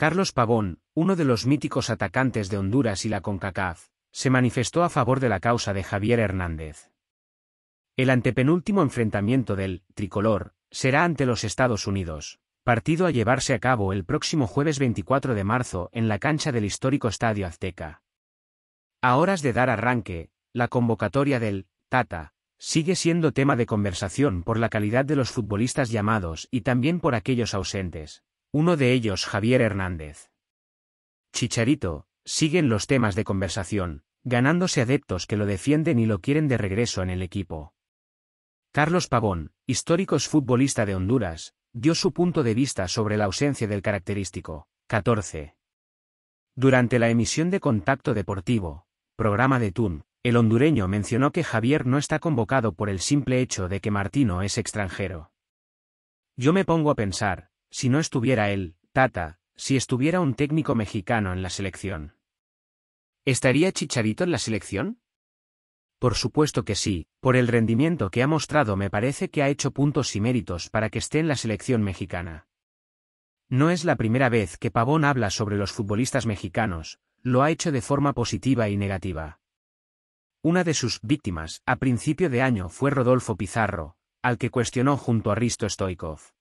Carlos Pavón, uno de los míticos atacantes de Honduras y la CONCACAF, se manifestó a favor de la causa de Javier Hernández. El antepenúltimo enfrentamiento del tricolor será ante los Estados Unidos, partido a llevarse a cabo el próximo jueves 24 de marzo en la cancha del histórico Estadio Azteca. A horas de dar arranque, la convocatoria del Tata sigue siendo tema de conversación por la calidad de los futbolistas llamados y también por aquellos ausentes. Uno de ellos Javier Hernández. Chicharito, siguen los temas de conversación, ganándose adeptos que lo defienden y lo quieren de regreso en el equipo. Carlos Pavón, histórico futbolista de Honduras, dio su punto de vista sobre la ausencia del característico. 14. Durante la emisión de Contacto Deportivo, programa de TUN, el hondureño mencionó que Javier no está convocado por el simple hecho de que Martino es extranjero. Yo me pongo a pensar, si no estuviera él, Tata, si estuviera un técnico mexicano en la selección. ¿Estaría Chicharito en la selección? Por supuesto que sí, por el rendimiento que ha mostrado me parece que ha hecho puntos y méritos para que esté en la selección mexicana. No es la primera vez que Pavón habla sobre los futbolistas mexicanos, lo ha hecho de forma positiva y negativa. Una de sus víctimas a principio de año fue Rodolfo Pizarro, al que cuestionó junto a Risto Stoikov.